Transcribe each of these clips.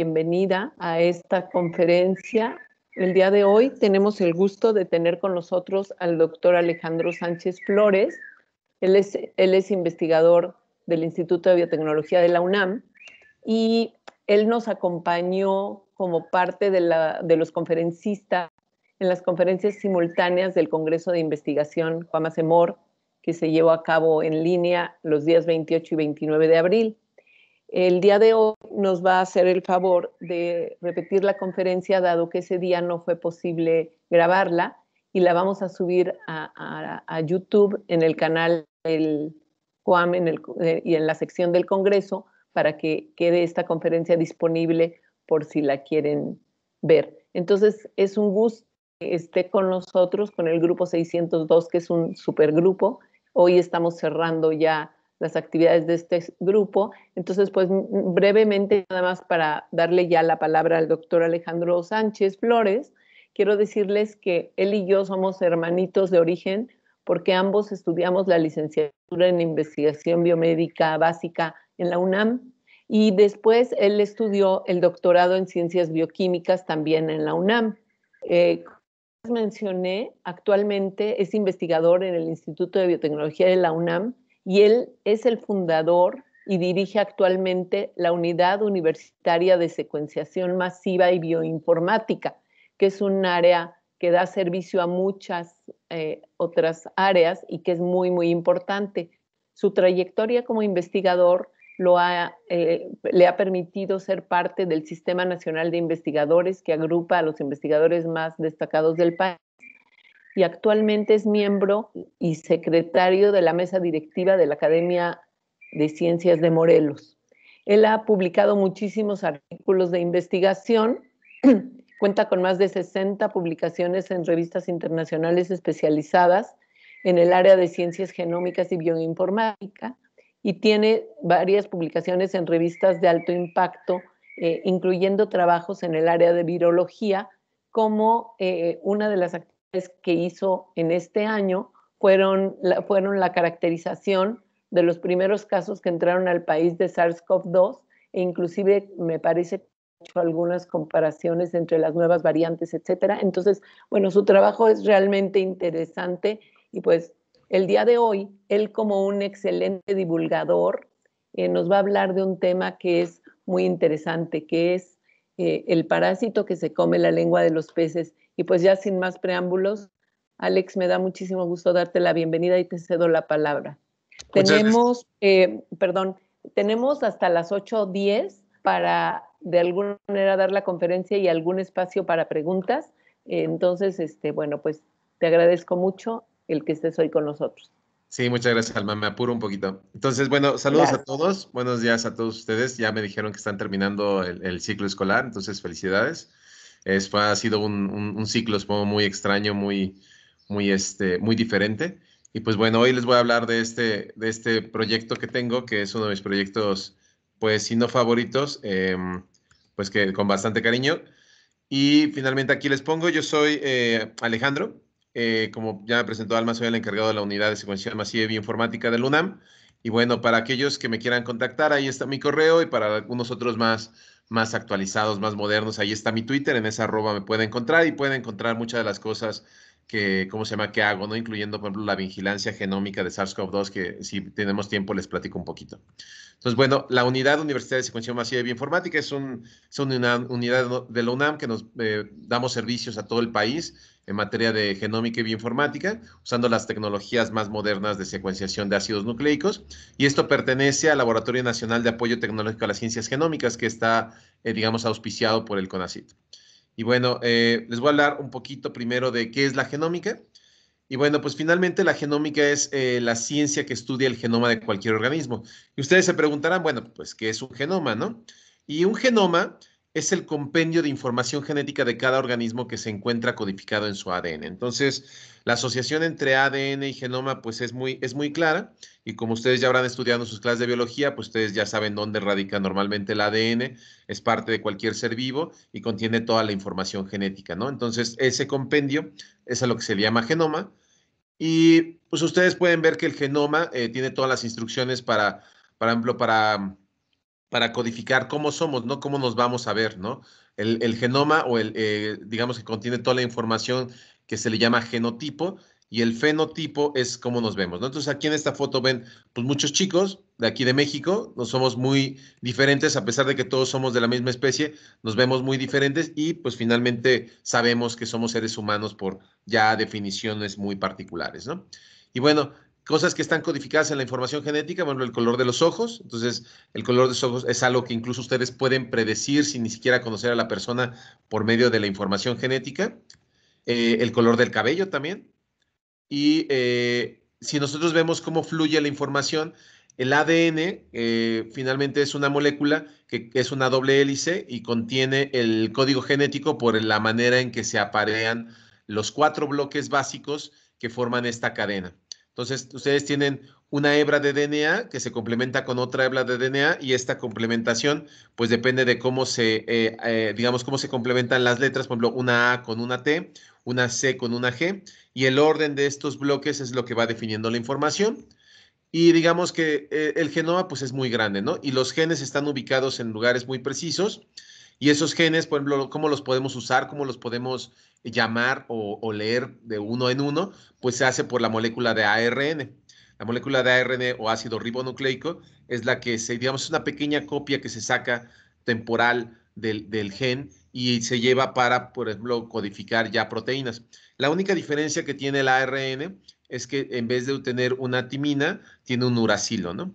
bienvenida a esta conferencia. El día de hoy tenemos el gusto de tener con nosotros al doctor Alejandro Sánchez Flores. Él es, investigador del Instituto de Biotecnología de la UNAM y él nos acompañó como parte de, los conferencistas en las conferencias simultáneas del Congreso de Investigación Cuamacemor, que se llevó a cabo en línea los días 28 y 29 de abril. El día de hoy nos va a hacer el favor de repetir la conferencia, dado que ese día no fue posible grabarla y la vamos a subir a, YouTube en el canal del COAM eh, y en la sección del Congreso para que quede esta conferencia disponible por si la quieren ver. Entonces, es un gusto que esté con nosotros, con el grupo 602, que es un supergrupo. Hoy estamos cerrando ya las actividades de este grupo. Entonces, pues brevemente, nada más para darle ya la palabra al doctor Alejandro Sánchez Flores, quiero decirles que él y yo somos hermanitos de origen porque ambos estudiamos la licenciatura en investigación biomédica básica en la UNAM y después él estudió el doctorado en ciencias bioquímicas también en la UNAM. Eh, como les mencioné, actualmente es investigador en el Instituto de Biotecnología de la UNAM y él es el fundador y dirige actualmente la Unidad Universitaria de Secuenciación Masiva y Bioinformática, que es un área que da servicio a muchas eh, otras áreas y que es muy, muy importante. Su trayectoria como investigador eh, le ha permitido ser parte del Sistema Nacional de Investigadores que agrupa a los investigadores más destacados del país y actualmente es miembro y secretario de la mesa directiva de la Academia de Ciencias de Morelos. Él ha publicado muchísimos artículos de investigación, cuenta con más de 60 publicaciones en revistas internacionales especializadas en el área de ciencias genómicas y bioinformática y tiene varias publicaciones en revistas de alto impacto, eh, incluyendo trabajos en el área de virología como eh, una de las actividades que hizo en este año fueron la, caracterización de los primeros casos que entraron al país de SARS-CoV-2 e inclusive me parece que hecho algunas comparaciones entre las nuevas variantes, etcétera. Entonces, bueno, su trabajo es realmente interesante y pues el día de hoy él como un excelente divulgador eh, nos va a hablar de un tema que es muy interesante, que es eh, el parásito que se come la lengua de los peces y pues ya sin más preámbulos, Alex, me da muchísimo gusto darte la bienvenida y te cedo la palabra. tenemos, eh, perdón, tenemos hasta las 8.10 para de alguna manera dar la conferencia y algún espacio para preguntas. Entonces, este, bueno, pues te agradezco mucho el que estés hoy con nosotros. Sí, muchas gracias, Alma. Me apuro un poquito. Entonces, bueno, saludos a todos. Buenos días a todos ustedes. Ya me dijeron que están terminando el ciclo escolar, entonces felicidades. Es, ha sido un, ciclo, supongo, muy extraño, muy, muy, este, muy diferente. Y pues bueno, hoy les voy a hablar de este, de este proyecto que tengo, que es uno de mis proyectos, pues si no favoritos, em, pues que con bastante cariño. Y finalmente aquí les pongo, yo soy eh, Alejandro, eh, como ya me presentó Alma, soy el encargado de la unidad de secuenciación masiva y bioinformática del UNAM. Y bueno, para aquellos que me quieran contactar, ahí está mi correo y para algunos otros más, más actualizados, más modernos, ahí está mi Twitter, en esa arroba me pueden encontrar y pueden encontrar muchas de las cosas que, ¿cómo se llama?, que hago, ¿no? Incluyendo, por ejemplo, la vigilancia genómica de SARS-CoV-2, que si tenemos tiempo les platico un poquito. Entonces, bueno, la unidad Universidad de Secuencia Masiva de Bioinformática es, un, una unidad de la UNAM que nos eh, damos servicios a todo el país en materia de genómica y bioinformática, usando las tecnologías más modernas de secuenciación de ácidos nucleicos. Y esto pertenece al Laboratorio Nacional de Apoyo Tecnológico a las Ciencias Genómicas, que está, eh, digamos, auspiciado por el CONACIT. Y bueno, eh, les voy a hablar un poquito primero de qué es la genómica. Y bueno, pues finalmente la genómica es eh, la ciencia que estudia el genoma de cualquier organismo. Y ustedes se preguntarán, bueno, pues, ¿qué es un genoma, no? Y un genoma es el compendio de información genética de cada organismo que se encuentra codificado en su ADN. Entonces, la asociación entre ADN y genoma pues es muy, es muy clara y como ustedes ya habrán estudiado en sus clases de biología, pues ustedes ya saben dónde radica normalmente el ADN, es parte de cualquier ser vivo y contiene toda la información genética, ¿no? Entonces, ese compendio es a lo que se llama genoma y pues ustedes pueden ver que el genoma eh, tiene todas las instrucciones para, por ejemplo, para para codificar cómo somos, no cómo nos vamos a ver, ¿no? El, genoma o el, eh, digamos que contiene toda la información que se le llama genotipo y el fenotipo es cómo nos vemos, ¿no? Entonces aquí en esta foto ven, pues muchos chicos de aquí de México, no somos muy diferentes, a pesar de que todos somos de la misma especie, nos vemos muy diferentes y pues finalmente sabemos que somos seres humanos por ya definiciones muy particulares, ¿no? Y bueno, cosas que están codificadas en la información genética, bueno, el color de los ojos, entonces el color de los ojos es algo que incluso ustedes pueden predecir sin ni siquiera conocer a la persona por medio de la información genética, eh, el color del cabello también, y eh, si nosotros vemos cómo fluye la información, el ADN eh, finalmente es una molécula que es una doble hélice y contiene el código genético por la manera en que se aparean los cuatro bloques básicos que forman esta cadena. Entonces, ustedes tienen una hebra de DNA que se complementa con otra hebra de DNA y esta complementación, pues depende de cómo se, eh, eh, digamos, cómo se complementan las letras, por ejemplo, una A con una T, una C con una G, y el orden de estos bloques es lo que va definiendo la información. Y digamos que eh, el genoma, pues es muy grande, ¿no? Y los genes están ubicados en lugares muy precisos y esos genes, por ejemplo, cómo los podemos usar, cómo los podemos llamar o, leer de uno en uno, pues se hace por la molécula de ARN. La molécula de ARN o ácido ribonucleico es la que, se, digamos, es una pequeña copia que se saca temporal del, del gen y se lleva para, por ejemplo, codificar ya proteínas. La única diferencia que tiene el ARN es que en vez de tener una timina, tiene un uracilo, ¿no?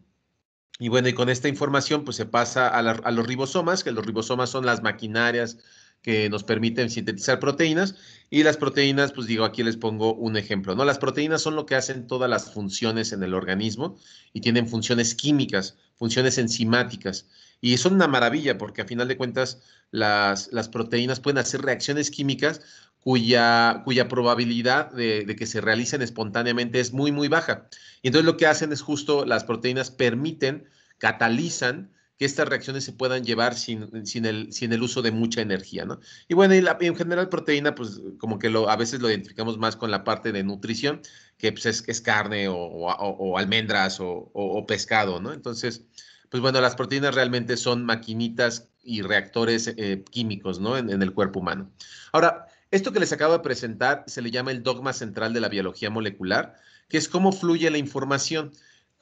Y bueno, y con esta información pues se pasa a, los ribosomas, que los ribosomas son las maquinarias que nos permiten sintetizar proteínas. Y las proteínas, pues digo, aquí les pongo un ejemplo, ¿no? Las proteínas son lo que hacen todas las funciones en el organismo y tienen funciones químicas, funciones enzimáticas. Y es una maravilla porque a final de cuentas las, las proteínas pueden hacer reacciones químicas cuya, cuya probabilidad de, que se realicen espontáneamente es muy, muy baja. Y entonces lo que hacen es justo las proteínas permiten, catalizan que estas reacciones se puedan llevar sin, el, sin el uso de mucha energía, ¿no? Y bueno, y en general proteína, pues como que a veces lo identificamos más con la parte de nutrición, que pues, es, carne o, almendras o, o, pescado, ¿no? Entonces, pues bueno, las proteínas realmente son maquinitas y reactores eh, químicos, ¿no? En, el cuerpo humano. Ahora, esto que les acabo de presentar se le llama el dogma central de la biología molecular, que es cómo fluye la información.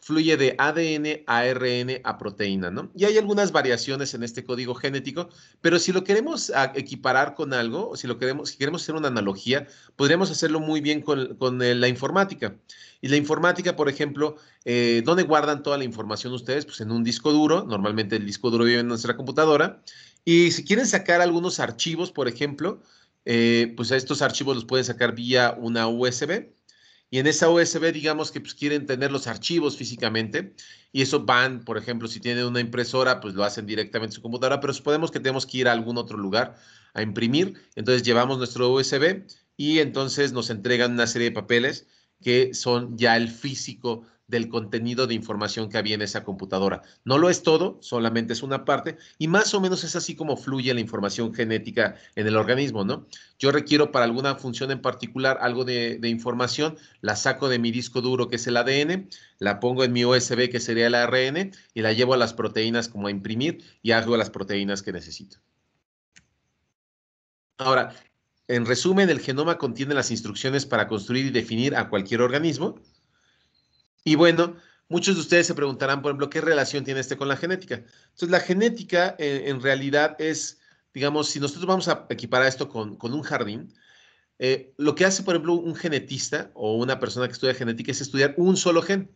Fluye de ADN a ARN a proteína, ¿no? Y hay algunas variaciones en este código genético, pero si lo queremos ah, equiparar con algo, o si lo queremos, si queremos hacer una analogía, podríamos hacerlo muy bien con, eh, la informática. Y la informática, por ejemplo, eh, ¿dónde guardan toda la información ustedes? Pues en un disco duro, normalmente el disco duro vive en nuestra computadora. Y si quieren sacar algunos archivos, por ejemplo, eh, pues estos archivos los pueden sacar vía una USB. Y en esa USB, digamos que pues, quieren tener los archivos físicamente. Y eso van, por ejemplo, si tienen una impresora, pues lo hacen directamente en su computadora. Pero suponemos que tenemos que ir a algún otro lugar a imprimir. Entonces llevamos nuestro USB y entonces nos entregan una serie de papeles que son ya el físico del contenido de información que había en esa computadora. No lo es todo, solamente es una parte, y más o menos es así como fluye la información genética en el organismo, ¿no? Yo requiero para alguna función en particular algo de, información, la saco de mi disco duro, que es el ADN, la pongo en mi USB, que sería el ARN, y la llevo a las proteínas como a imprimir y hago las proteínas que necesito. Ahora, en resumen, el genoma contiene las instrucciones para construir y definir a cualquier organismo. Y bueno, muchos de ustedes se preguntarán, por ejemplo, ¿qué relación tiene este con la genética? Entonces, la genética eh, en realidad es, digamos, si nosotros vamos a equiparar esto con, un jardín, eh, lo que hace, por ejemplo, un genetista o una persona que estudia genética es estudiar un solo gen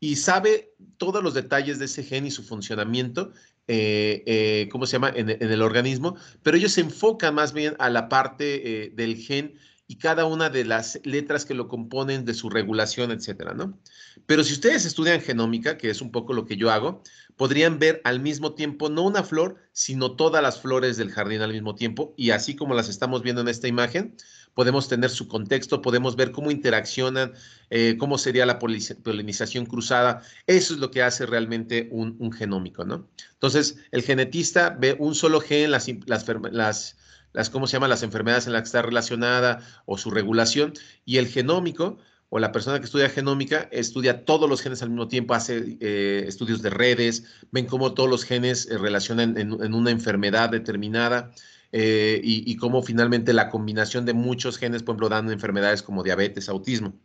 y sabe todos los detalles de ese gen y su funcionamiento, eh, eh, ¿cómo se llama?, en, el organismo, pero ellos se enfocan más bien a la parte eh, del gen y cada una de las letras que lo componen, de su regulación, etcétera, ¿no? Pero si ustedes estudian genómica, que es un poco lo que yo hago, podrían ver al mismo tiempo no una flor, sino todas las flores del jardín al mismo tiempo, y así como las estamos viendo en esta imagen, podemos tener su contexto, podemos ver cómo interaccionan, eh, cómo sería la polinización cruzada. Eso es lo que hace realmente un, genómico, ¿no? Entonces, el genetista ve un solo gen, las, las, ¿cómo se llama Las enfermedades en las que está relacionada o su regulación. Y el genómico o la persona que estudia genómica estudia todos los genes al mismo tiempo, hace eh, estudios de redes, ven cómo todos los genes eh, relacionan en, una enfermedad determinada. Eh, y, cómo finalmente la combinación de muchos genes, por ejemplo, dan enfermedades como diabetes, autismo.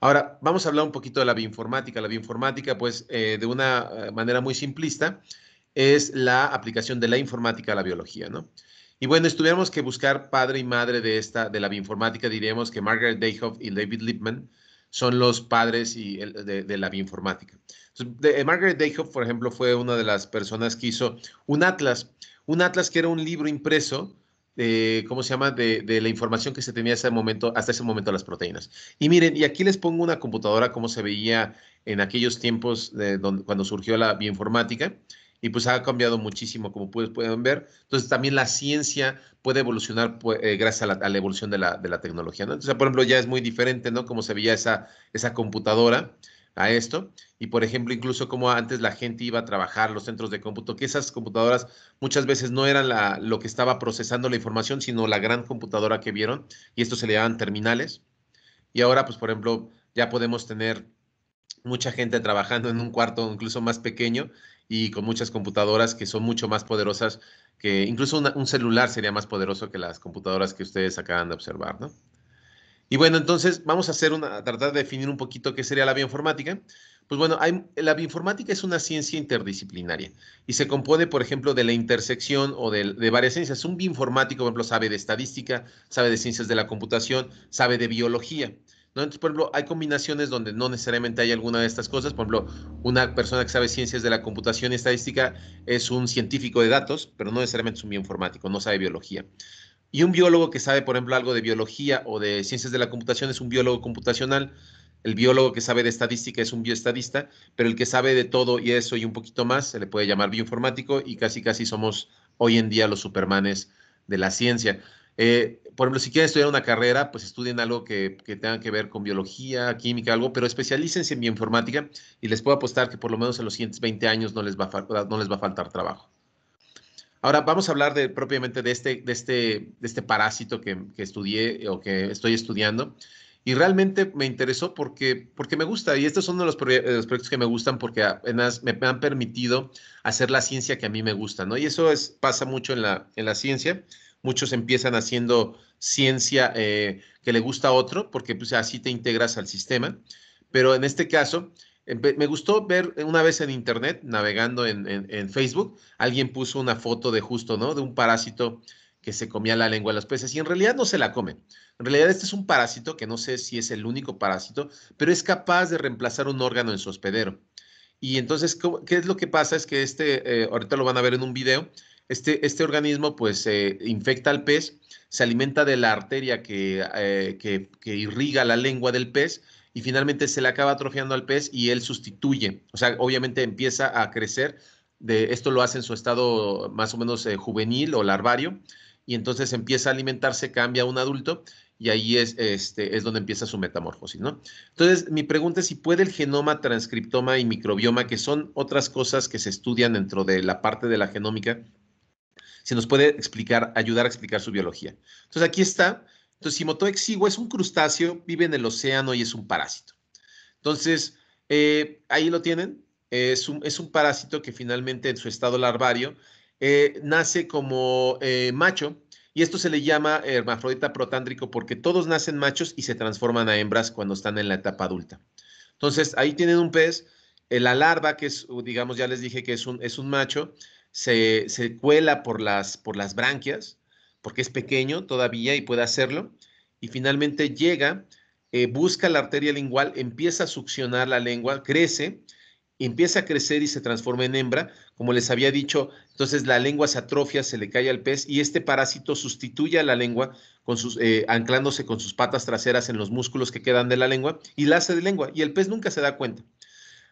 Ahora, vamos a hablar un poquito de la bioinformática. La bioinformática, pues, eh, de una eh, manera muy simplista, es la aplicación de la informática a la biología, ¿no? Y bueno, tuviéramos que buscar padre y madre de esta, de la bioinformática, diríamos que Margaret Dayhoff y David Lipman son los padres de, la bioinformática. Eh, Margaret Dayhoff, por ejemplo, fue una de las personas que hizo un atlas, un atlas que era un libro impreso, de, eh, ¿cómo se llama?, de, la información que se tenía hasta, momento, hasta ese momento las proteínas. Y miren, y aquí les pongo una computadora como se veía en aquellos tiempos cuando surgió la bioinformática y pues ha cambiado muchísimo, como pueden, pueden ver. Entonces también la ciencia puede evolucionar pues, eh, gracias a la, evolución de la, tecnología, ¿no? Entonces, por ejemplo, ya es muy diferente, ¿no? Como se veía esa, esa computadora a esto. Y por ejemplo, incluso como antes la gente iba a trabajar, los centros de cómputo, que esas computadoras muchas veces no eran lo que estaba procesando la información, sino la gran computadora que vieron, y esto se le llamaban terminales. Y ahora, pues por ejemplo, ya podemos tener mucha gente trabajando en un cuarto incluso más pequeño y con muchas computadoras que son mucho más poderosas que incluso un celular sería más poderoso que las computadoras que ustedes acaban de observar, ¿no? Y bueno, entonces vamos a hacer una, tratar de definir un poquito qué sería la bioinformática. Pues bueno, la bioinformática es una ciencia interdisciplinaria y se compone, por ejemplo, de la intersección o de, de, varias ciencias. Un bioinformático, por ejemplo, sabe de estadística, sabe de ciencias de la computación, sabe de biología por ejemplo, hay combinaciones donde no necesariamente hay alguna de estas cosas. Por ejemplo, una persona que sabe ciencias de la computación y estadística es un científico de datos, pero no necesariamente es un bioinformático, no sabe biología. Y un biólogo que sabe, por ejemplo, algo de biología o de ciencias de la computación es un biólogo computacional. El biólogo que sabe de estadística es un bioestadista, pero el que sabe de todo y eso y un poquito más se le puede llamar bioinformático y casi casi somos hoy en día los supermanes de la ciencia. Eh, por ejemplo, si quieren estudiar una carrera, pues estudien algo que, que, tenga que ver con biología, química, algo, pero especialícense en bioinformática y les puedo apostar que por lo menos en los siguientes 20 años no les va a, no les va a faltar trabajo. Ahora vamos a hablar propiamente este, de este, de este, parásito que, estudié eh, o que estoy estudiando. Y realmente me interesó porque, porque me gusta, y estos son de los, proyectos que me gustan porque además me, han permitido hacer la ciencia que a mí me gusta, ¿no? Y eso pasa mucho en la, en la ciencia muchos empiezan haciendo ciencia eh, que le gusta a otro, porque pues, así te integras al sistema. Pero en este caso, me gustó ver una vez en internet, navegando en, Facebook, alguien puso una foto de justo, ¿no? De un parásito que se comía la lengua de los peces y en realidad no se la come. En realidad este es un parásito que no sé si es el único parásito, pero es capaz de reemplazar un órgano en su hospedero. Y entonces, ¿qué es lo que pasa? Es que este, eh, ahorita lo van a ver en un video, este, este, organismo pues infecta al pez, se alimenta de la arteria eh, que, irriga la lengua del pez y finalmente se le acaba atrofiando al pez y él sustituye. O sea, obviamente empieza a crecer. De, esto lo hace en su estado más o menos eh, juvenil o larvario y entonces empieza a alimentarse, cambia a un adulto y ahí es, este, es donde empieza su metamorfosis, Entonces, mi pregunta es si puede el genoma, transcriptoma y microbioma, que son otras cosas que se estudian dentro de la parte de la genómica, se nos puede explicar, ayudar a explicar su biología. Entonces aquí está. Entonces, Simoto es un crustáceo, vive en el océano y es un parásito. Entonces, eh, ahí lo tienen. es, un, es un, parásito que finalmente en su estado larvario eh, nace como eh, macho y esto se le llama hermafrodita protándrico porque todos nacen machos y se transforman a hembras cuando están en la etapa adulta. Entonces, ahí tienen un pez, la larva, que es, digamos, ya les dije que es un, es un macho, se, cuela por las, por las branquias, porque es pequeño todavía y puede hacerlo, y finalmente llega, eh, busca la arteria lingual, empieza a succionar la lengua, crece, empieza a crecer y se transforma en hembra, como les había dicho, entonces la lengua se atrofia, se le cae al pez y este parásito sustituye a la lengua con sus, eh, anclándose con sus patas traseras en los músculos que quedan de la lengua y la hace de lengua y el pez nunca se da cuenta.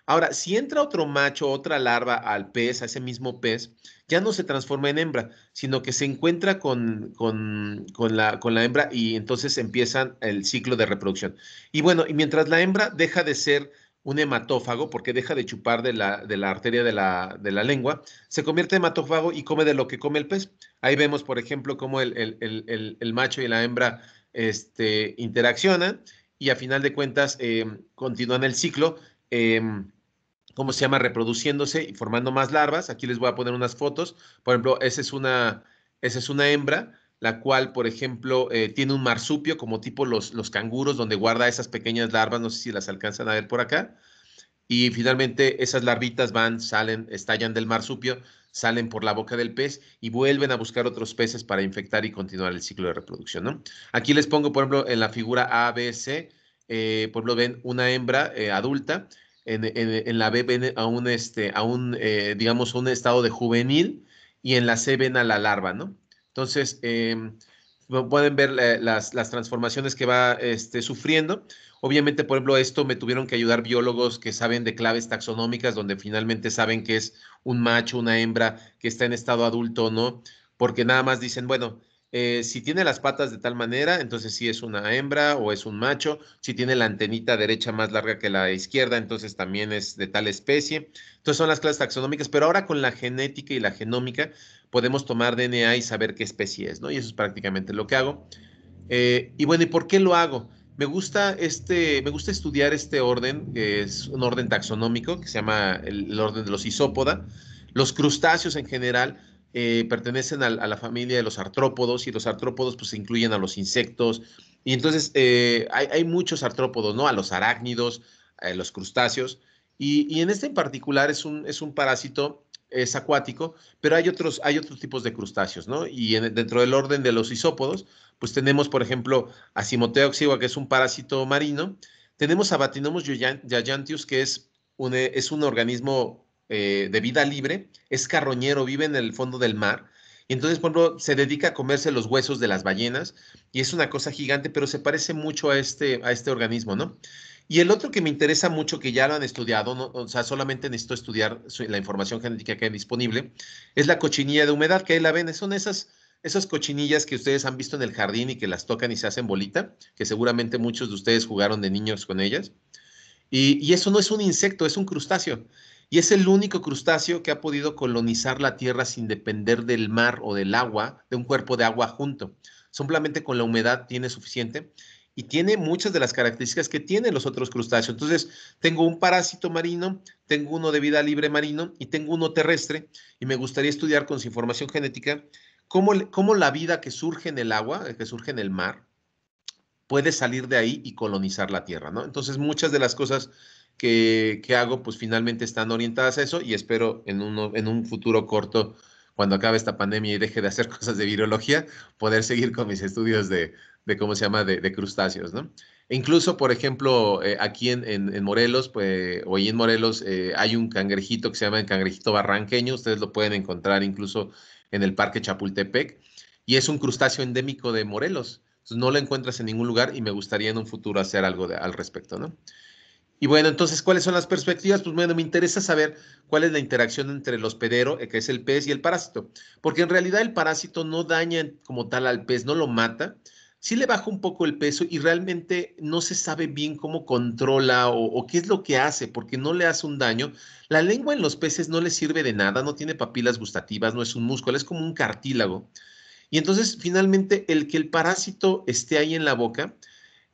Ahora, si entra otro macho, otra larva al pez, a ese mismo pez, ya no se transforma en hembra, sino que se encuentra con, con, la, hembra y entonces empiezan el ciclo de reproducción. Y bueno, y mientras la hembra deja de ser un hematófago, porque deja de chupar de la, arteria de la, lengua, se convierte en hematófago y come de lo que come el pez. Ahí vemos, por ejemplo, cómo el, macho y la hembra este, interaccionan y a final de cuentas em, continúan el ciclo. Em, ¿cómo se llama? Reproduciéndose y formando más larvas. Aquí les voy a poner unas fotos. Por ejemplo, esa es una, esa es una hembra, la cual, por ejemplo, eh, tiene un marsupio como tipo los, los canguros, donde guarda esas pequeñas larvas. No sé si las alcanzan a ver por acá. Y finalmente esas larvitas van, salen, estallan del marsupio, salen por la boca del pez y vuelven a buscar otros peces para infectar y continuar el ciclo de reproducción. Aquí les pongo, por ejemplo, en la figura ABC, eh, por ejemplo, ven una hembra eh, adulta en, la B ven a un, este, a un eh, digamos, un estado de juvenil y en la C ven a la larva, ¿no? Entonces, em, pueden ver eh, las, transformaciones que va este, sufriendo. Obviamente, por ejemplo, esto me tuvieron que ayudar biólogos que saben de claves taxonómicas, donde finalmente saben que es un macho, una hembra, que está en estado adulto no, porque nada más dicen, bueno, eh, si tiene las patas de tal manera, entonces sí es una hembra o es un macho. Si tiene la antenita derecha más larga que la izquierda, entonces también es de tal especie. Entonces son las clases taxonómicas, pero ahora con la genética y la genómica podemos tomar DNA y saber qué especie es, ¿no? Y eso es prácticamente lo que hago. Eh, y bueno, ¿y por qué lo hago? Me gusta, este, me gusta estudiar este orden, que es un orden taxonómico que se llama el, el orden de los isópoda, los crustáceos en general, eh, pertenecen a, la familia de los artrópodos y los artrópodos pues incluyen a los insectos y entonces eh, hay, muchos artrópodos, ¿no? A los arácnidos, a los crustáceos y, en este en particular es un, es un parásito es acuático, pero hay otros, hay otros tipos de crustáceos, ¿no? Y dentro del orden de los isópodos, pues tenemos, por ejemplo, a Simoteoxigua, que es un parásito marino, tenemos a Batinomus que es un, es un organismo eh, de vida libre, es carroñero, vive en el fondo del mar. Y entonces, por ejemplo, se dedica a comerse los huesos de las ballenas y es una cosa gigante, pero se parece mucho a este, a este organismo, ¿no? Y el otro que me interesa mucho, que ya lo han estudiado, o sea, solamente necesito estudiar la información genética que hay disponible, es la cochinilla de humedad, que ahí la ven, son esas, esas cochinillas que ustedes han visto en el jardín y que las tocan y se hacen bolita, que seguramente muchos de ustedes jugaron de niños con ellas. Y, y eso no es un insecto, es un crustáceo y es el único crustáceo que ha podido colonizar la Tierra sin depender del mar o del agua, de un cuerpo de agua junto. Simplemente con la humedad tiene suficiente y tiene muchas de las características que tienen los otros crustáceos. Entonces, tengo un parásito marino, tengo uno de vida libre marino y tengo uno terrestre y me gustaría estudiar con su información genética cómo, la vida que surge en el agua, eh, que surge en el mar, puede salir de ahí y colonizar la Tierra, ¿no? Entonces, muchas de las cosas que, hago, pues finalmente están orientadas a eso y espero en, en un futuro corto, cuando acabe esta pandemia y deje de hacer cosas de virología, poder seguir con mis estudios de, de ¿cómo se llama?, de, crustáceos, ¿no? E incluso, por ejemplo, eh, aquí en, en, Morelos, pues, hoy en Morelos eh, hay un cangrejito que se llama el cangrejito barranqueño, ustedes lo pueden encontrar incluso en el Parque Chapultepec, y es un crustáceo endémico de Morelos. Entonces, no lo encuentras en ningún lugar y me gustaría en un futuro hacer algo al respecto, ¿no? Y bueno, entonces, ¿cuáles son las perspectivas? Pues bueno, me interesa saber cuál es la interacción entre el hospedero, eh, que es el pez, y el parásito. Porque en realidad el parásito no daña como tal al pez, no lo mata, sí le baja un poco el peso y realmente no se sabe bien cómo controla o, qué es lo que hace, porque no le hace un daño. La lengua en los peces no le sirve de nada, no tiene papilas gustativas, no es un músculo, es como un cartílago. Y entonces, finalmente, el que el parásito esté ahí en la boca,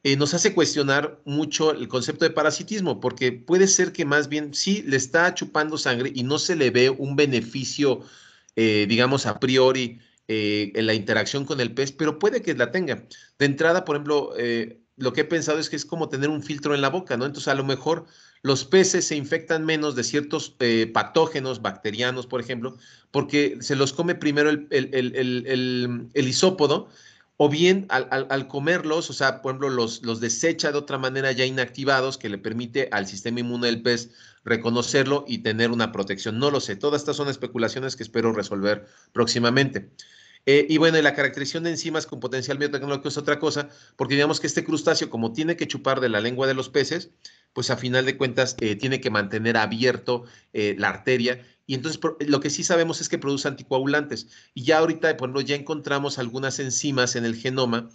eh, nos hace cuestionar mucho el concepto de parasitismo, porque puede ser que más bien sí le está chupando sangre y no se le ve un beneficio, eh, digamos, a priori eh, en la interacción con el pez, pero puede que la tenga. De entrada, por ejemplo, lo que he pensado es que es como tener un filtro en la boca, ¿no? Entonces, a lo mejor los peces se infectan menos de ciertos patógenos bacterianos, por ejemplo, porque se los come primero el, el, el isópodo o bien al, comerlos, o sea, por ejemplo, los, desecha de otra manera ya inactivados que le permite al sistema inmune del pez reconocerlo y tener una protección. No lo sé, todas estas son especulaciones que espero resolver próximamente. Eh, y bueno, la caracterización de enzimas con potencial biotecnológico es otra cosa, porque digamos que este crustáceo, como tiene que chupar de la lengua de los peces, pues a final de cuentas eh, tiene que mantener abierto eh, la arteria y entonces lo que sí sabemos es que produce anticoagulantes. Y ya ahorita, por ya encontramos algunas enzimas en el genoma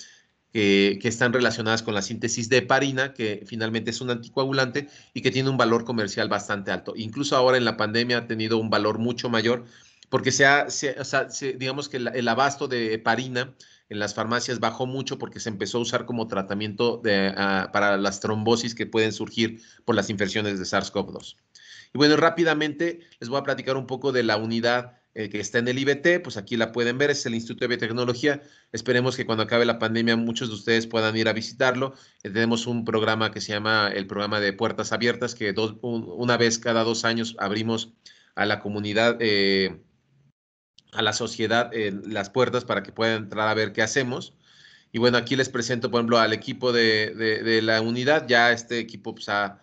que, están relacionadas con la síntesis de heparina, que finalmente es un anticoagulante y que tiene un valor comercial bastante alto. Incluso ahora en la pandemia ha tenido un valor mucho mayor porque se sea, digamos que el, abasto de heparina en las farmacias bajó mucho porque se empezó a usar como tratamiento ah, para las trombosis que pueden surgir por las infecciones de SARS-CoV-2. Y bueno, rápidamente les voy a platicar un poco de la unidad eh, que está en el IBT, pues aquí la pueden ver, es el Instituto de Biotecnología. Esperemos que cuando acabe la pandemia muchos de ustedes puedan ir a visitarlo. Eh, tenemos un programa que se llama el programa de puertas abiertas, que una vez cada dos años abrimos a la comunidad, eh, a la sociedad, las puertas para que puedan entrar a ver qué hacemos. Y bueno, aquí les presento, por ejemplo, al equipo de, la unidad. Ya este equipo pues, ha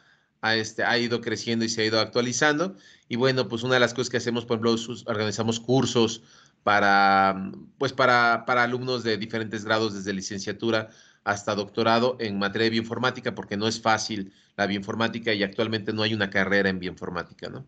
este, ha, ido creciendo y se ha ido actualizando. Y bueno, pues una de las cosas que hacemos, por ejemplo, organizamos cursos para, mm, pues para, alumnos de diferentes grados, desde licenciatura hasta doctorado en materia de bioinformática, porque no es fácil la bioinformática y actualmente no hay una carrera en bioinformática, ¿no?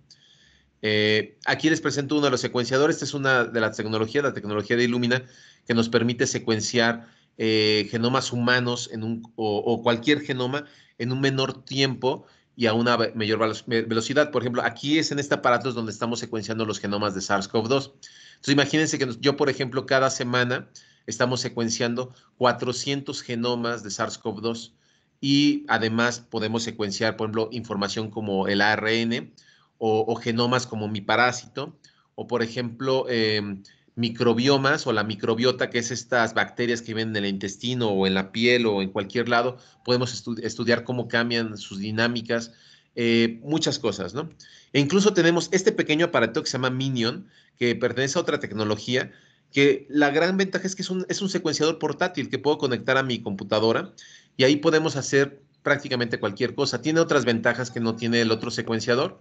Eh, aquí les presento uno de los secuenciadores. Esta es una de las tecnologías, la tecnología de Illumina, que nos permite secuenciar eh, genomas humanos en o, cualquier genoma en un menor tiempo y a una mayor velocidad. Por ejemplo, aquí es en este aparato donde estamos secuenciando los genomas de SARS-CoV-2. Entonces, imagínense que yo, por ejemplo, cada semana estamos secuenciando 400 genomas de SARS-CoV-2 y además podemos secuenciar, por ejemplo, información como el ARN o, genomas como mi parásito o, por ejemplo, em, microbiomas o la microbiota, que es estas bacterias que viven en el intestino o en la piel o en cualquier lado, podemos estudiar cómo cambian sus dinámicas, eh, muchas cosas, ¿no? E incluso tenemos este pequeño aparato que se llama Minion, que pertenece a otra tecnología, que la gran ventaja es que es un, es un secuenciador portátil que puedo conectar a mi computadora y ahí podemos hacer prácticamente cualquier cosa. Tiene otras ventajas que no tiene el otro secuenciador,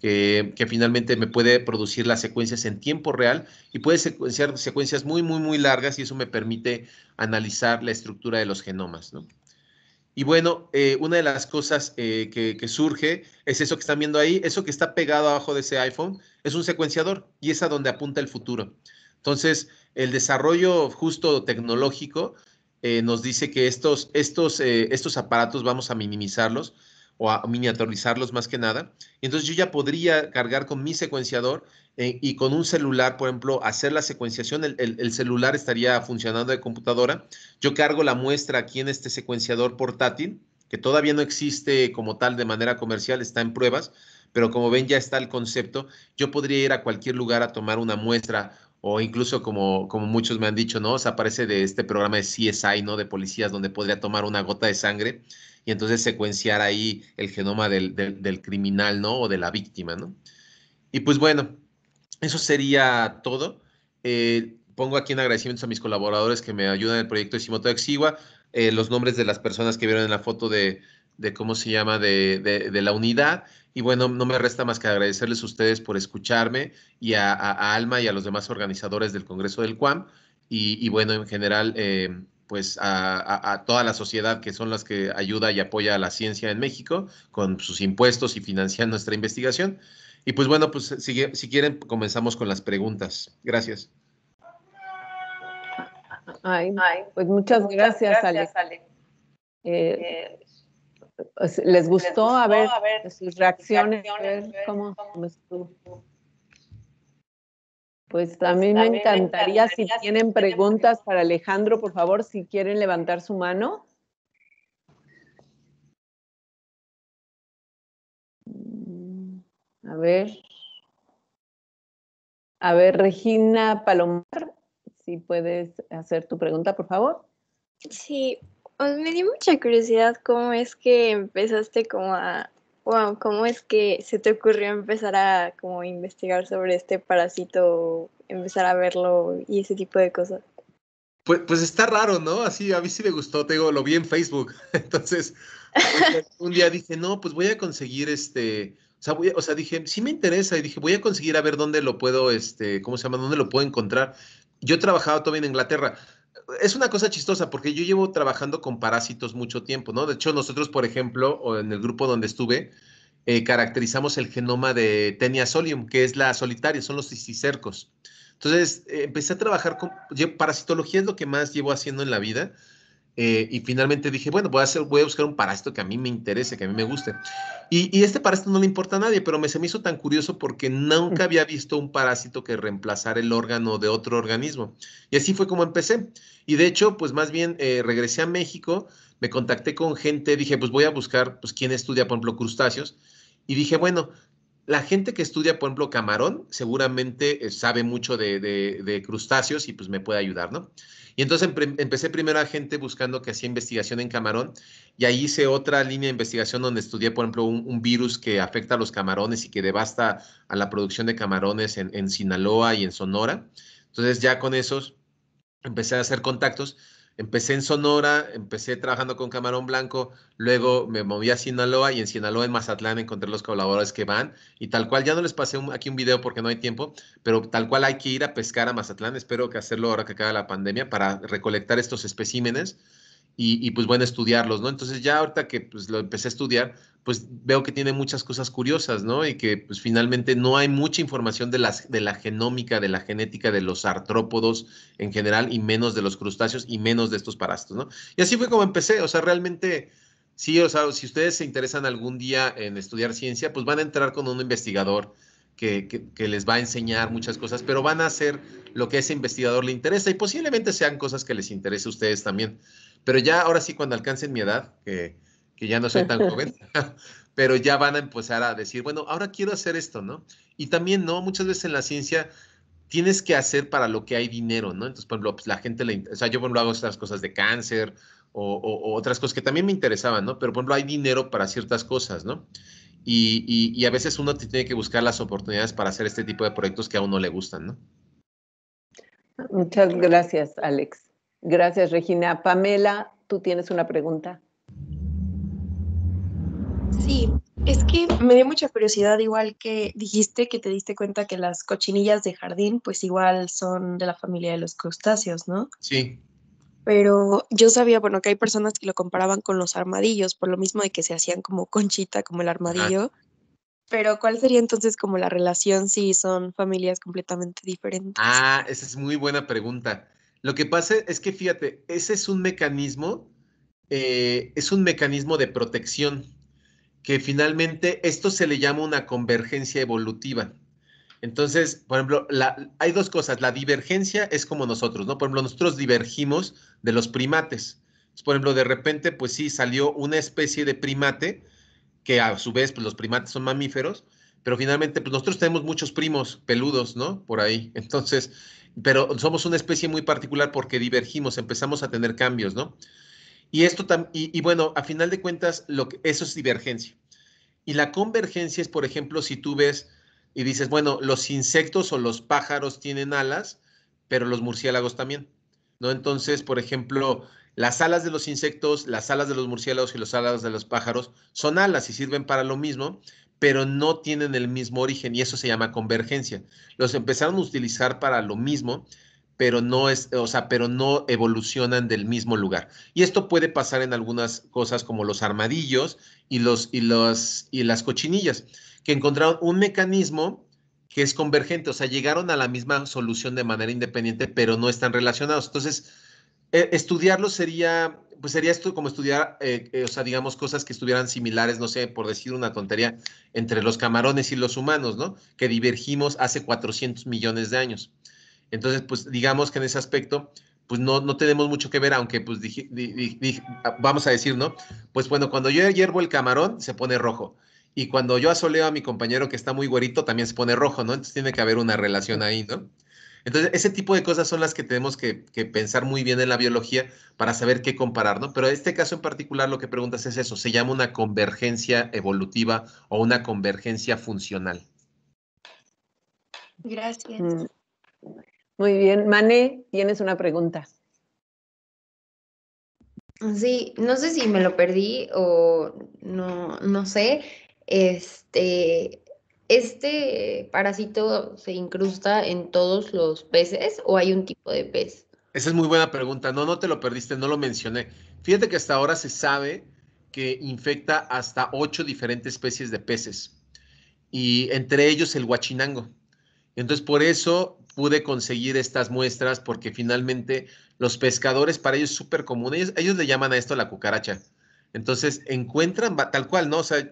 que, finalmente me puede producir las secuencias en tiempo real y puede secuenciar secuencias muy, muy, muy largas y eso me permite analizar la estructura de los genomas. Y bueno, eh, una de las cosas eh, que, surge es eso que están viendo ahí, eso que está pegado abajo de ese iPhone, es un secuenciador y es a donde apunta el futuro. Entonces, el desarrollo justo tecnológico eh, nos dice que estos, estos, estos aparatos vamos a minimizarlos o a miniaturizarlos más que nada. Entonces yo ya podría cargar con mi secuenciador eh, y con un celular, por ejemplo, hacer la secuenciación. El, celular estaría funcionando de computadora. Yo cargo la muestra aquí en este secuenciador portátil, que todavía no existe como tal de manera comercial, está en pruebas, pero como ven ya está el concepto. Yo podría ir a cualquier lugar a tomar una muestra o incluso como, como muchos me han dicho, ¿no? O aparece de este programa de CSI, ¿no? De policías, donde podría tomar una gota de sangre y entonces secuenciar ahí el genoma del, criminal, ¿no? O de la víctima, ¿no? Y pues bueno, eso sería todo. Eh, pongo aquí en agradecimientos a mis colaboradores que me ayudan en el proyecto de Simoto Exigua, eh, los nombres de las personas que vieron en la foto de, cómo se llama, de, la unidad. Y bueno, no me resta más que agradecerles a ustedes por escucharme y a, Alma y a los demás organizadores del Congreso del CUAM. Y, bueno, en general, eh, pues a, toda la sociedad que son las que ayuda y apoya a la ciencia en México con sus impuestos y financian nuestra investigación. Y pues bueno, pues si, si quieren comenzamos con las preguntas. Gracias. Ay, pues muchas, gracias, Ale. Eh, pues, ¿les, gustó? a ver, sus reacciones, cómo estuvo. Pues, pues a mí, me, encantaría, si tienen preguntas para Alejandro, por favor, si quieren levantar su mano. A ver. A ver, Regina Palomar, si puedes hacer tu pregunta, por favor. Sí, me dio mucha curiosidad cómo es que empezaste como a wow, ¿cómo es que se te ocurrió empezar a como investigar sobre este parásito, empezar a verlo y ese tipo de cosas? Pues, pues está raro, ¿no? Así, a mí si le gustó, te digo, lo vi en Facebook. Entonces, un día dije, no, pues voy a conseguir este, o sea, dije, sí me interesa y dije, voy a conseguir a ver dónde lo puedo, este, ¿cómo se llama? ¿Dónde lo puedo encontrar? Yo he trabajaba todavía en Inglaterra, es una cosa chistosa porque yo llevo trabajando con parásitos mucho tiempo, ¿no? De hecho, nosotros, por ejemplo, o en el grupo donde estuve, eh, caracterizamos el genoma de Tenia solium, que es la solitaria, son los cisticercos. Entonces, eh, empecé a trabajar con, parasitología es lo que más llevo haciendo en la vida, eh, y finalmente dije, bueno, voy a, hacer, voy a buscar un parásito que a mí me interese, que a mí me guste. Y, este parásito no le importa a nadie, pero me se me hizo tan curioso porque nunca había visto un parásito que reemplazara el órgano de otro organismo. Y así fue como empecé. Y de hecho, pues más bien eh, regresé a México, me contacté con gente, dije, pues voy a buscar, pues quién estudia, por ejemplo, crustáceos. Y dije, bueno, la gente que estudia, por ejemplo, camarón, seguramente eh, sabe mucho de, de, crustáceos y pues me puede ayudar, ¿no? Y entonces em, em, empecé primero a gente buscando que hacía investigación en camarón y ahí hice otra línea de investigación donde estudié, por ejemplo, un, virus que afecta a los camarones y que devasta a la producción de camarones en, en Sinaloa y en Sonora. Entonces ya con esos empecé a hacer contactos Empecé en Sonora, empecé trabajando con Camarón Blanco, luego me moví a Sinaloa y en Sinaloa, en Mazatlán, encontré los colaboradores que van y tal cual, ya no les pasé aquí un video porque no hay tiempo, pero tal cual hay que ir a pescar a Mazatlán, espero que hacerlo ahora que acabe la pandemia para recolectar estos especímenes y, pues bueno, estudiarlos, ¿no? Entonces ya ahorita que pues lo empecé a estudiar, pues veo que tiene muchas cosas curiosas, ¿no? Y que pues finalmente no hay mucha información de, las, de la genómica, de la genética de los artrópodos en general y menos de los crustáceos y menos de estos parásitos, ¿no? Y así fue como empecé, o sea, realmente... Sí, o sea, si ustedes se interesan algún día en estudiar ciencia, pues van a entrar con un investigador que, que, que, les va a enseñar muchas cosas, pero van a hacer lo que a ese investigador le interesa y posiblemente sean cosas que les interese a ustedes también. Pero ya ahora sí, cuando alcancen mi edad, que, ya no soy tan joven, pero ya van a empezar a decir, bueno, ahora quiero hacer esto, ¿no? Y también, ¿no? Muchas veces en la ciencia tienes que hacer para lo que hay dinero, ¿no? Entonces, por ejemplo, pues, la gente le... O sea, yo, por ejemplo, hago estas cosas de cáncer o, otras cosas que también me interesaban, ¿no? Pero, por ejemplo, hay dinero para ciertas cosas, ¿no? Y, y, y a veces uno tiene que buscar las oportunidades para hacer este tipo de proyectos que a uno le gustan, ¿no? Muchas gracias, Alex. Gracias, Regina. Pamela, tú tienes una pregunta. Sí, es que me dio mucha curiosidad, igual que dijiste que te diste cuenta que las cochinillas de jardín, pues igual son de la familia de los crustáceos, ¿no? Sí. Pero yo sabía, bueno, que hay personas que lo comparaban con los armadillos, por lo mismo de que se hacían como conchita, como el armadillo. Pero ¿cuál sería entonces como la relación si son familias completamente diferentes? Ah, esa es muy buena pregunta. Lo que pasa es que, fíjate, ese es un mecanismo, eh, es un mecanismo de protección, que finalmente esto se le llama una convergencia evolutiva. Entonces, por ejemplo, hay dos cosas. La divergencia es como nosotros, ¿no? Por ejemplo, nosotros divergimos de los primates. por ejemplo, de repente, pues sí, salió una especie de primate, que a su vez, pues los primates son mamíferos, pero finalmente, pues nosotros tenemos muchos primos peludos, ¿no? Por ahí. Entonces, pero somos una especie muy particular porque divergimos, empezamos a tener cambios, ¿no? Y esto y, y bueno, a final de cuentas, lo eso es divergencia. Y la convergencia es, por ejemplo, si tú ves y dices, bueno, los insectos o los pájaros tienen alas, pero los murciélagos también, ¿no? Entonces, por ejemplo, las alas de los insectos, las alas de los murciélagos y las alas de los pájaros son alas y sirven para lo mismo, pero no tienen el mismo origen y eso se llama convergencia. Los empezaron a utilizar para lo mismo, pero no es, o sea, pero no evolucionan del mismo lugar. Y esto puede pasar en algunas cosas como los armadillos y los y los y las cochinillas, que encontraron un mecanismo que es convergente, o sea, llegaron a la misma solución de manera independiente, pero no están relacionados. Entonces, e, estudiarlo sería pues sería esto como estudiar, eh, eh, o sea, digamos, cosas que estuvieran similares, no sé, por decir una tontería, entre los camarones y los humanos, ¿no? Que divergimos hace 400 millones de años. Entonces, pues digamos que en ese aspecto, pues no, no tenemos mucho que ver, aunque pues vamos a decir, ¿no? Pues bueno, cuando yo hiervo el camarón, se pone rojo. Y cuando yo asoleo a mi compañero que está muy güerito, también se pone rojo, ¿no? Entonces tiene que haber una relación ahí, ¿no? Entonces, ese tipo de cosas son las que tenemos que, pensar muy bien en la biología para saber qué comparar, ¿no? Pero en este caso en particular lo que preguntas es eso, se llama una convergencia evolutiva o una convergencia funcional. Gracias. Mm. Muy bien. Mane, tienes una pregunta. Sí, no sé si me lo perdí o no, no sé. Este, ¿Este parásito se incrusta en todos los peces o hay un tipo de pez? Esa es muy buena pregunta. No, no te lo perdiste, no lo mencioné. Fíjate que hasta ahora se sabe que infecta hasta ocho diferentes especies de peces y entre ellos el guachinango. Entonces, por eso pude conseguir estas muestras porque finalmente los pescadores, para ellos es súper común, ellos, le llaman a esto la cucaracha. Entonces, encuentran tal cual, ¿no? O sea,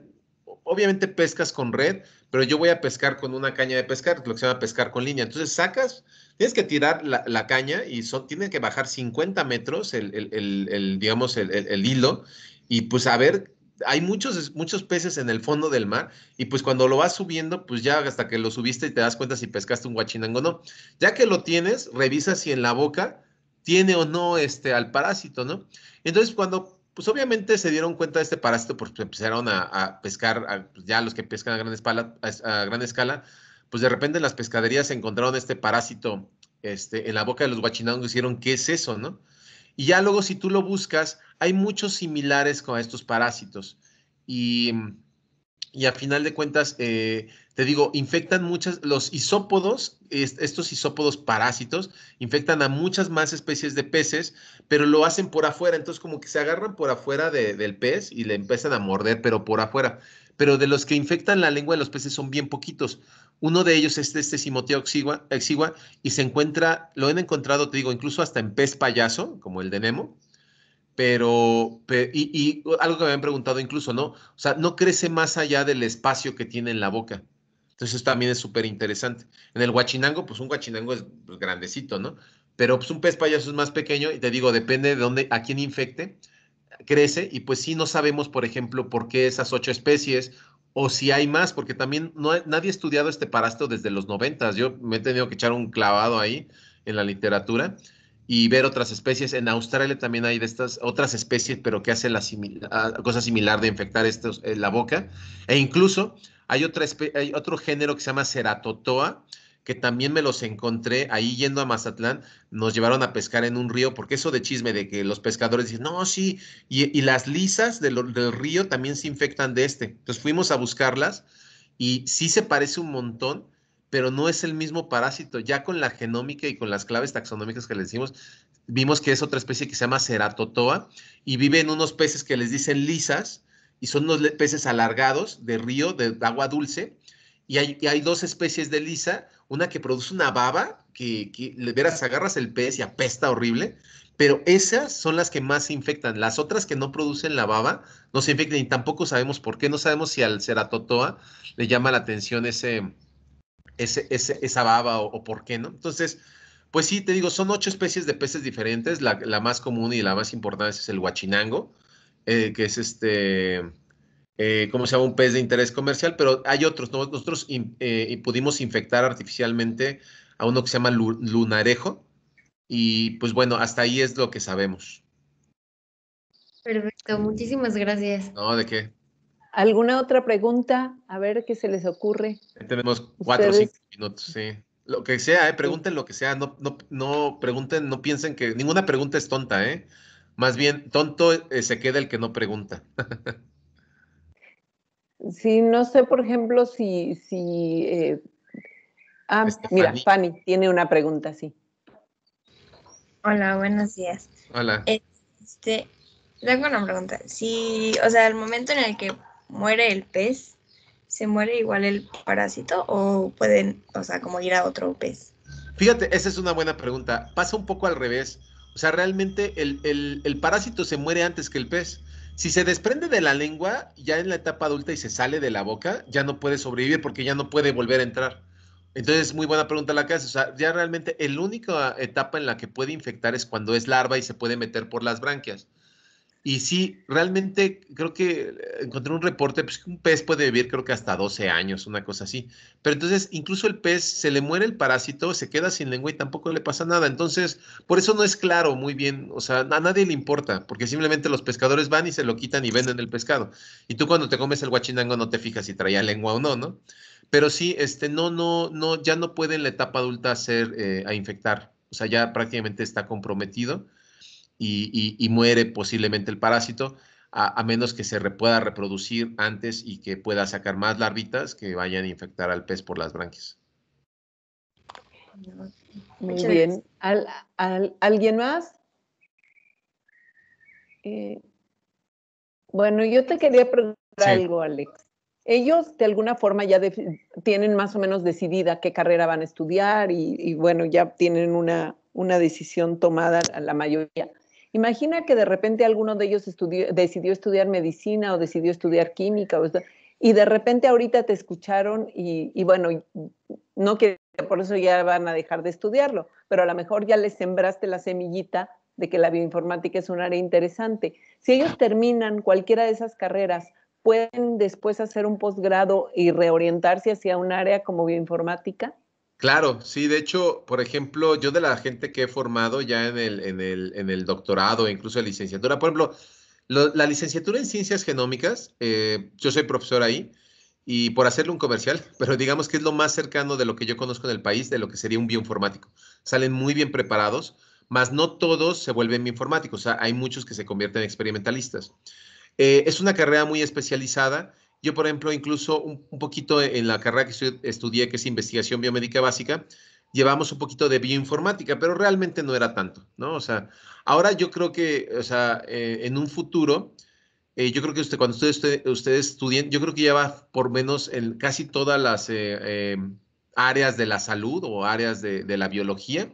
obviamente pescas con red, pero yo voy a pescar con una caña de pescar, lo que se llama pescar con línea. Entonces sacas, tienes que tirar la, caña y son, que bajar 50 metros el, digamos, el, hilo y pues a ver, hay muchos, muchos peces en el fondo del mar y pues cuando lo vas subiendo, pues ya hasta que lo subiste y te das cuenta si pescaste un guachinango o no. Ya que lo tienes, revisa si en la boca tiene o no este al parásito, ¿no? Entonces cuando pues obviamente se dieron cuenta de este parásito porque empezaron a, pescar, pues, ya los que pescan a gran, a, gran escala, pues de repente en las pescaderías encontraron este parásito este, en la boca de los guachinangos y dijeron, ¿qué es eso? ¿no? Y ya luego si tú lo buscas, hay muchos similares con estos parásitos. Y, a final de cuentas, eh, te digo, infectan muchas, los isópodos, estos isópodos parásitos, infectan a muchas más especies de peces, pero lo hacen por afuera, entonces como que se agarran por afuera del pez y le empiezan a morder, pero por afuera. Pero de los que infectan la lengua de los peces son bien poquitos. Uno de ellos es este Simotea exigua, y se encuentra, lo han encontrado, te digo, incluso hasta en pez payaso, como el de Nemo, pero, y, algo que me habían preguntado incluso, ¿no? O sea, no crece más allá del espacio que tiene en la boca. Entonces también es súper interesante. En el guachinango, pues un guachinango es pues, grandecito, ¿no? Pero pues un pez payaso es más pequeño y te digo, depende de dónde, a quién infecte, crece y pues sí no sabemos, por ejemplo, por qué esas ocho especies o si hay más, porque también no, nadie ha estudiado este parásito desde los noventas. Yo me he tenido que echar un clavado ahí en la literatura y ver otras especies. En Australia también hay de estas otras especies, pero que hacen la ah, cosa similar de infectar estos, eh, la boca. E incluso hay, otra, hay otro género que se llama ceratotoa, que también me los encontré ahí yendo a Mazatlán, nos llevaron a pescar en un río, porque eso de chisme de que los pescadores dicen, no, sí, y, las lisas del, río también se infectan de este. Entonces fuimos a buscarlas y sí se parece un montón, pero no es el mismo parásito. Ya con la genómica y con las claves taxonómicas que le decimos, vimos que es otra especie que se llama ceratotoa y vive en unos peces que les dicen lisas, y son unos peces alargados de río, de, agua dulce, y hay, dos especies de lisa, una que produce una baba, que, que verás, agarras el pez y apesta horrible, pero esas son las que más se infectan. Las otras que no producen la baba no se infectan y tampoco sabemos por qué, no sabemos si al ceratotoa le llama la atención ese, esa baba o, por qué, ¿no? Entonces, pues sí, te digo, son ocho especies de peces diferentes, la, la más común y la más importante es el huachinango, eh, que es este, eh, ¿cómo se llama? Un pez de interés comercial, pero hay otros, ¿no? Nosotros eh, pudimos infectar artificialmente a uno que se llama lunarejo y pues bueno, hasta ahí es lo que sabemos. Perfecto, muchísimas gracias. No, ¿de qué? ¿Alguna otra pregunta? A ver qué se les ocurre. Tenemos cuatro o cinco minutos, sí. Lo que sea, eh, pregunten lo que sea, no, no, no pregunten, no piensen que ninguna pregunta es tonta, ¿eh? Más bien, tonto eh, se queda el que no pregunta. sí, no sé, por ejemplo, si... si eh, ah, mira, Fanny tiene una pregunta, sí. Hola, buenos días. Hola. Este, tengo una pregunta. Si, o sea, el momento en el que muere el pez, ¿se muere igual el parásito o pueden, o sea, como ir a otro pez? Fíjate, esa es una buena pregunta. Pasa un poco al revés. O sea, realmente el, parásito se muere antes que el pez. Si se desprende de la lengua, ya en la etapa adulta y se sale de la boca, ya no puede sobrevivir porque ya no puede volver a entrar. Entonces, muy buena pregunta la que haces. O sea, ya realmente el única etapa en la que puede infectar es cuando es larva y se puede meter por las branquias. Y sí, realmente creo que eh, encontré un reporte, pues un pez puede vivir creo que hasta 12 años, una cosa así. Pero entonces incluso el pez se le muere el parásito, se queda sin lengua y tampoco le pasa nada. Entonces, por eso no es claro muy bien, o sea, a nadie le importa, porque simplemente los pescadores van y se lo quitan y venden el pescado. Y tú cuando te comes el guachinango no te fijas si traía lengua o no, ¿no? Pero sí, este, no, no, no, ya no puede en la etapa adulta hacer, eh, a infectar. O sea, ya prácticamente está comprometido y, muere posiblemente el parásito, a, menos que se pueda reproducir antes y que pueda sacar más larvitas que vayan a infectar al pez por las branquias. Muy bien. alguien más? Eh, bueno, yo te quería preguntar algo, Alex. Ellos de alguna forma ya tienen más o menos decidida qué carrera van a estudiar y, bueno, ya tienen una, una decisión tomada la mayoría. Imagina que de repente alguno de ellos decidió estudiar medicina o decidió estudiar química y de repente ahorita te escucharon y, y bueno, no que por eso ya van a dejar de estudiarlo, pero a lo mejor ya les sembraste la semillita de que la bioinformática es un área interesante. Si ellos terminan cualquiera de esas carreras, pueden después hacer un posgrado y reorientarse hacia un área como bioinformática. Claro, sí, de hecho, por ejemplo, yo de la gente que he formado ya en el, en el, doctorado, incluso en licenciatura, por ejemplo, la licenciatura en ciencias genómicas, eh, yo soy profesor ahí, y por hacerle un comercial, pero digamos que es lo más cercano de lo que yo conozco en el país, de lo que sería un bioinformático. Salen muy bien preparados, mas no todos se vuelven bioinformáticos, hay muchos que se convierten en experimentalistas. Eh, es una carrera muy especializada yo, por ejemplo, incluso un, poquito e, en la carrera que estudié, que es investigación biomédica básica, llevamos un poquito de bioinformática, pero realmente no era tanto, ¿no? O sea, ahora yo creo que, o sea, eh, en un futuro, eh, yo creo que usted, cuando ustedes usted, estudien, yo creo que ya va por menos en casi todas las eh, em, áreas de la salud o áreas de, la biología,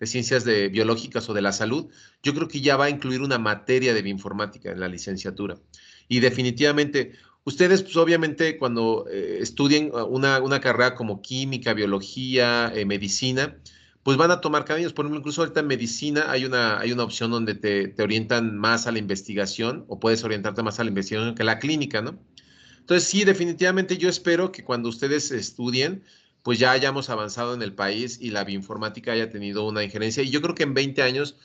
de ciencias biológicas o de la salud, yo creo que ya va a incluir una materia de bioinformática en la licenciatura. Y definitivamente, Ustedes, pues obviamente, cuando eh, estudien eh, una, carrera como química, biología, eh, medicina, pues van a tomar caminos. Por ejemplo, incluso ahorita en medicina hay una, hay una opción donde te, te, orientan más a la investigación o puedes orientarte más a la investigación que a la clínica, ¿no? Entonces, sí, definitivamente yo espero que cuando ustedes estudien, pues ya hayamos avanzado en el país y la bioinformática haya tenido una injerencia. Y yo creo que en 20 años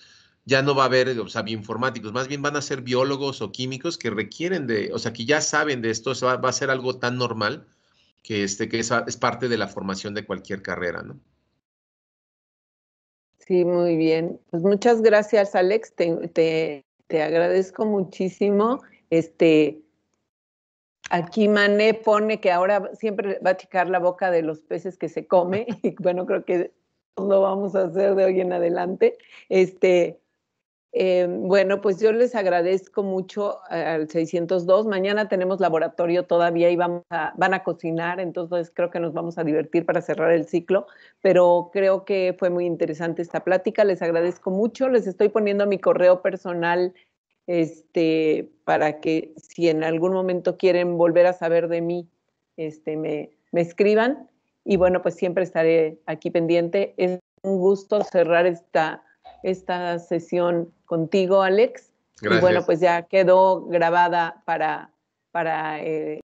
ya no va a haber, o sea, bioinformáticos, más bien van a ser biólogos o químicos que requieren de, o sea, que ya saben de esto, va, a ser algo tan normal que, este, que es, parte de la formación de cualquier carrera, ¿no? Sí, muy bien. Pues muchas gracias, Alex. Te, agradezco muchísimo. Este, aquí Mané pone que ahora siempre va a checar la boca de los peces que se come. Y bueno, creo que lo vamos a hacer de hoy en adelante. Este, eh, bueno, pues yo les agradezco mucho al 602. Mañana tenemos laboratorio todavía y van a cocinar, entonces creo que nos vamos a divertir para cerrar el ciclo, pero creo que fue muy interesante esta plática. Les agradezco mucho. Les estoy poniendo mi correo personal este, para que si en algún momento quieren volver a saber de mí, este, me escriban. Y bueno, pues siempre estaré aquí pendiente. Es un gusto cerrar esta esta sesión contigo, Alex. Y bueno, pues ya quedó grabada para, para eh,